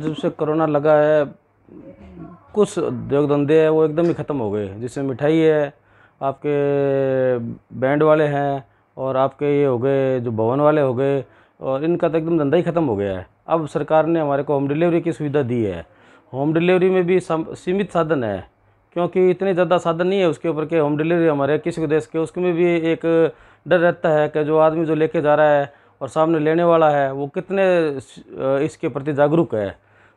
जब से कोरोना लगा है कुछ उद्योग धंधे हैं वो एकदम ही ख़त्म हो गए जिससे मिठाई है आपके बैंड वाले हैं और आपके ये हो गए जो भवन वाले हो गए और इनका तो एकदम धंधा ही ख़त्म हो गया है अब सरकार ने हमारे को होम डिलीवरी की सुविधा दी है होम डिलीवरी में भी सीमित साधन है क्योंकि इतने ज़्यादा साधन नहीं है उसके ऊपर के होम डिलीवरी हमारे किसी देश के उसमें भी एक डर रहता है कि जो आदमी जो लेके जा रहा है और सामने लेने वाला है वो कितने इसके प्रति जागरूक है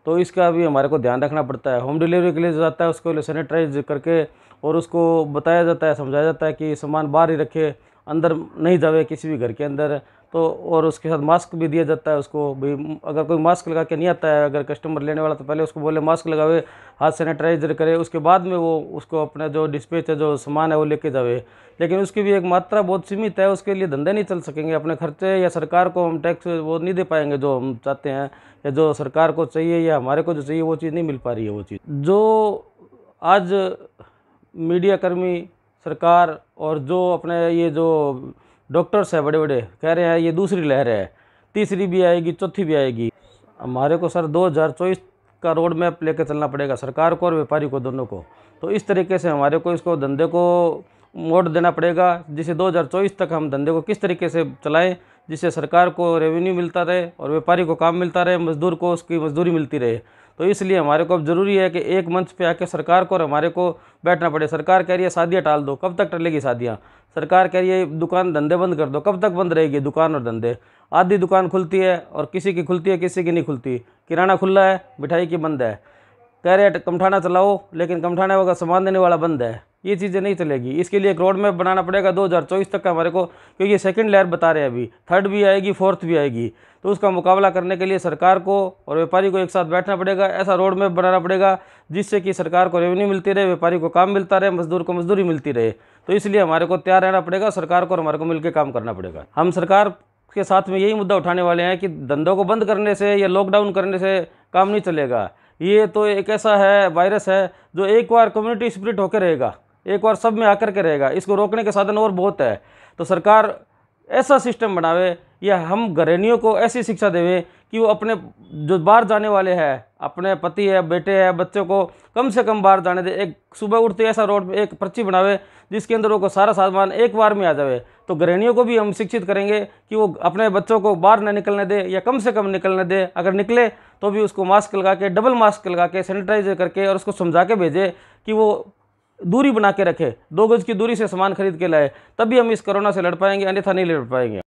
तो इसका भी हमारे को ध्यान रखना पड़ता है होम डिलीवरी के लिए जाता है उसको सैनिटाइज करके और उसको बताया जाता है समझाया जाता है कि सामान बाहर ही रखे अंदर नहीं जावे किसी भी घर के अंदर तो और उसके साथ मास्क भी दिया जाता है उसको भाई अगर कोई मास्क लगा के नहीं आता है अगर कस्टमर लेने वाला तो पहले उसको बोले मास्क लगावे हाथ सैनिटाइजर करे उसके बाद में वो उसको अपना जो डिस्पेच है जो सामान है वो लेके जावे लेकिन उसकी भी एक मात्रा बहुत सीमित है उसके लिए धंधे नहीं चल सकेंगे अपने खर्चे या सरकार को हम टैक्स वो नहीं दे पाएंगे जो हम चाहते हैं या जो सरकार को चाहिए या हमारे को जो चाहिए वो चीज़ नहीं मिल पा रही है वो चीज़ जो आज मीडियाकर्मी सरकार और जो अपने ये जो डॉक्टर्स हैं बड़े बड़े कह रहे हैं ये दूसरी लहर है तीसरी भी आएगी चौथी भी आएगी हमारे को सर 2024 का रोड मैप लेकर चलना पड़ेगा सरकार को और व्यापारी को दोनों को तो इस तरीके से हमारे को इसको धंधे को मोड़ देना पड़ेगा जिसे 2024 तक हम धंधे को किस तरीके से चलाएं जिससे सरकार को रेवेन्यू मिलता रहे और व्यापारी को काम मिलता रहे मजदूर को उसकी मजदूरी मिलती रहे तो इसलिए हमारे को अब ज़रूरी है कि एक मंच पे आके सरकार को और हमारे को बैठना पड़े सरकार कह रही है शादियाँ टाल दो कब तक टलेगी शादियाँ सरकार कह रही है दुकान धंधे बंद कर दो कब तक बंद रहेगी दुकान और धंधे आधी दुकान खुलती है और किसी की खुलती है किसी की नहीं खुलती किराना खुला है मिठाई की बंद है कह रहे कमठाना चलाओ लेकिन कमठाने वगैरह सामान देने वाला बंद है ये चीज़ें नहीं चलेगी इसके लिए एक रोड मैप बनाना पड़ेगा 2024 तक का हमारे को क्योंकि ये सेकंड लेयर बता रहे हैं अभी थर्ड भी आएगी फोर्थ भी आएगी तो उसका मुकाबला करने के लिए सरकार को और व्यापारी को एक साथ बैठना पड़ेगा ऐसा रोड मैप बनाना पड़ेगा जिससे कि सरकार को रेवेन्यू मिलती रहे व्यापारी को काम मिलता रहे मजदूर को मजदूरी मिलती रहे तो इसलिए हमारे को तैयार रहना पड़ेगा सरकार को और हमारे को मिलकर काम करना पड़ेगा हम सरकार के साथ में यही मुद्दा उठाने वाले हैं कि धंधों को बंद करने से या लॉकडाउन करने से काम नहीं चलेगा ये तो एक ऐसा है वायरस है जो एक बार कम्युनिटी स्प्रिट होकर रहेगा एक बार सब में आकर के रहेगा इसको रोकने के साधन और बहुत है तो सरकार ऐसा सिस्टम बनावे या हम घरेनियों को ऐसी शिक्षा देवे कि वो अपने जो बाहर जाने वाले हैं अपने पति है बेटे हैं बच्चों को कम से कम बाहर जाने दे एक सुबह उठते ऐसा रोड पर एक पर्ची बनावे जिसके अंदर वो सारा सामान एक बार में आ जाए तो गृहणियों को भी हम शिक्षित करेंगे कि वो अपने बच्चों को बाहर न निकलने दे या कम से कम निकलने दे अगर निकले तो भी उसको मास्क लगा के डबल मास्क लगा के सैनिटाइजर करके और उसको समझा के भेजे कि वो दूरी बना के रखे दो गज़ की दूरी से सामान खरीद के लाए तभी हम इस कोरोना से लड़ पाएंगे अन्यथा नहीं लड़ पाएंगे